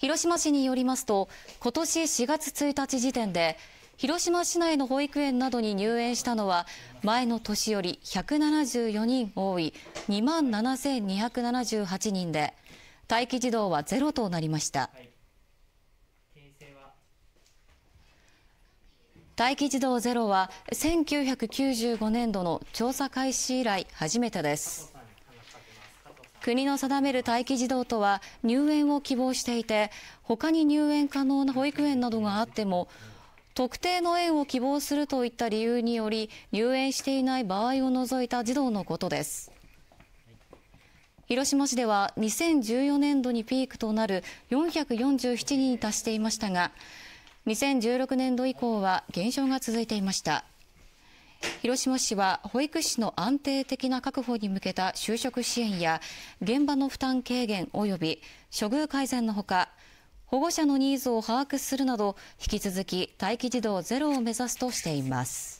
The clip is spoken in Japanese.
広島市によりますと、今年4月1日時点で、広島市内の保育園などに入園したのは、前の年より174人多い2万7278人で、待機児童はゼロとなりました。待機児童ゼロは1995年度の調査開始以来初めてです。国の定める待機児童とは入園を希望していて他に入園可能な保育園などがあっても特定の園を希望するといった理由により入園していない場合を除いた児童のことです広島市では2014年度にピークとなる447人に達していましたが2016年度以降は減少が続いていました。広島市は保育士の安定的な確保に向けた就職支援や現場の負担軽減及び処遇改善のほか保護者のニーズを把握するなど引き続き待機児童ゼロを目指すとしています。